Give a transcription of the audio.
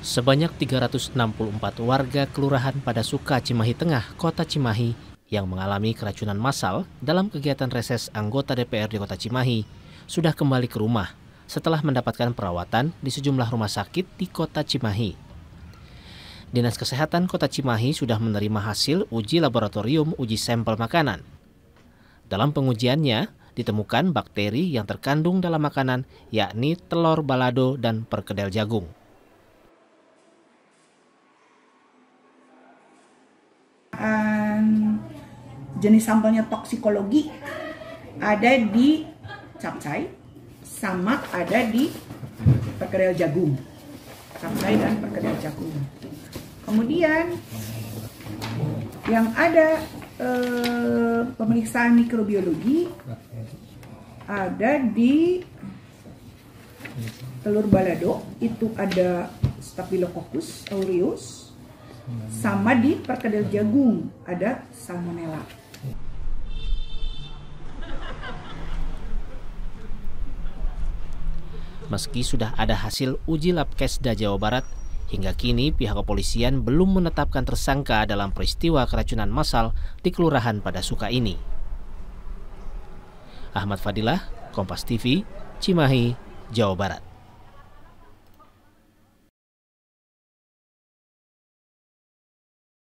Sebanyak 364 warga kelurahan pada Suka Cimahi Tengah, Kota Cimahi yang mengalami keracunan massal dalam kegiatan reses anggota DPR di Kota Cimahi sudah kembali ke rumah setelah mendapatkan perawatan di sejumlah rumah sakit di Kota Cimahi. Dinas Kesehatan Kota Cimahi sudah menerima hasil uji laboratorium uji sampel makanan. Dalam pengujiannya, ditemukan bakteri yang terkandung dalam makanan yakni telur balado dan perkedel jagung. jenis sambalnya toksikologi ada di capcay sama ada di perkedel jagung capcay dan perkedel jagung kemudian yang ada eh, pemeriksaan mikrobiologi ada di telur balado itu ada Staphylococcus aureus sama di perkedel jagung ada salmonella Meski sudah ada hasil uji Kesda Jawa Barat, hingga kini pihak kepolisian belum menetapkan tersangka dalam peristiwa keracunan massal di Kelurahan pada Suka ini. Ahmad Fadilah, Kompas TV, Cimahi, Jawa Barat.